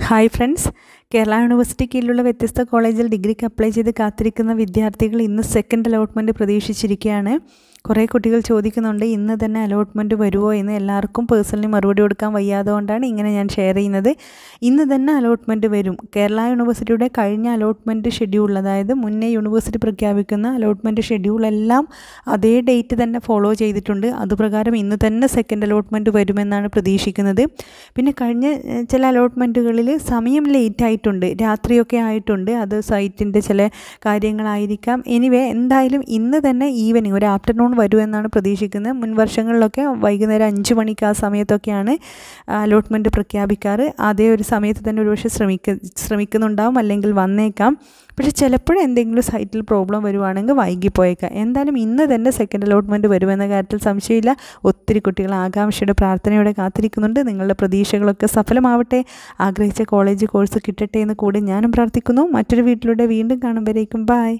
Hi friends, Kerala university കീഴിലുള്ള വ്യത്യസ്ത കോളേജിൽ ഡിഗ്രിക്ക് അപ്ലൈ ചെയ്ത് കാത്തിരിക്കുന്ന വിദ്യാർത്ഥികൾ ഇന്ന് സെക്കൻഡ് അലോട്ട്മെൻ്റ് പ്രതീക്ഷിച്ചിരിക്കുകയാണ് കുറേ കുട്ടികൾ ചോദിക്കുന്നുണ്ട് ഇന്ന് തന്നെ അലോട്ട്മെൻറ്റ് വരുമോ എന്ന് എല്ലാവർക്കും പേഴ്സണലി മറുപടി കൊടുക്കാൻ വയ്യാതെ കൊണ്ടാണ് ഇങ്ങനെ ഞാൻ ഷെയർ ചെയ്യുന്നത് ഇന്ന് തന്നെ അലോട്ട്മെൻറ്റ് വരും കേരള യൂണിവേഴ്സിറ്റിയുടെ കഴിഞ്ഞ അലോട്ട്മെൻറ്റ് ഷെഡ്യൂൾ അതായത് മുന്നേ യൂണിവേഴ്സിറ്റി പ്രഖ്യാപിക്കുന്ന അലോട്ട്മെൻറ്റ് ഷെഡ്യൂൾ എല്ലാം അതേ ഡേറ്റ് തന്നെ ഫോളോ ചെയ്തിട്ടുണ്ട് അതുപ്രകാരം ഇന്ന് തന്നെ സെക്കൻഡ് അലോട്ട്മെൻറ്റ് വരുമെന്നാണ് പ്രതീക്ഷിക്കുന്നത് പിന്നെ കഴിഞ്ഞ ചില അലോട്ട്മെൻറ്റുകളിൽ സമയം ലേറ്റ് ആയിട്ടുണ്ട് രാത്രിയൊക്കെ ആയിട്ടുണ്ട് അത് സൈറ്റിൻ്റെ ചില കാര്യങ്ങളായിരിക്കാം എനിവേ എന്തായാലും ഇന്ന് തന്നെ ഈവനിങ് ഒരു ആഫ്റ്റർനൂൺ വരുമെന്നാണ് പ്രതീക്ഷിക്കുന്നത് മുൻ വർഷങ്ങളിലൊക്കെ വൈകുന്നേരം അഞ്ച് മണിക്ക് ആ സമയത്തൊക്കെയാണ് അലോട്ട്മെൻറ്റ് പ്രഖ്യാപിക്കാറ് അതേ ഒരു സമയത്ത് തന്നെ ഒരുപക്ഷെ ശ്രമിക്ക ശ്രമിക്കുന്നുണ്ടാവും അല്ലെങ്കിൽ വന്നേക്കാം പക്ഷേ ചിലപ്പോഴും എന്തെങ്കിലും സൈറ്റിൽ പ്രോബ്ലം വരുവാണെങ്കിൽ വൈകിപ്പോയേക്കാം എന്തായാലും ഇന്ന് തന്നെ സെക്കൻഡ് അലോട്ട്മെൻറ്റ് വരുമെന്ന കാര്യത്തിൽ സംശയമില്ല ഒത്തിരി കുട്ടികൾ ആകാംക്ഷയുടെ പ്രാർത്ഥനയോടെ കാത്തിരിക്കുന്നുണ്ട് നിങ്ങളുടെ പ്രതീക്ഷകളൊക്കെ സഫലമാവട്ടെ ആഗ്രഹിച്ച കോളേജ് കോഴ്സ് കിട്ടട്ടെ എന്ന് കൂടെ ഞാനും പ്രാർത്ഥിക്കുന്നു മറ്റൊരു വീട്ടിലൂടെ വീണ്ടും കാണുമ്പോഴേക്കും ബായ്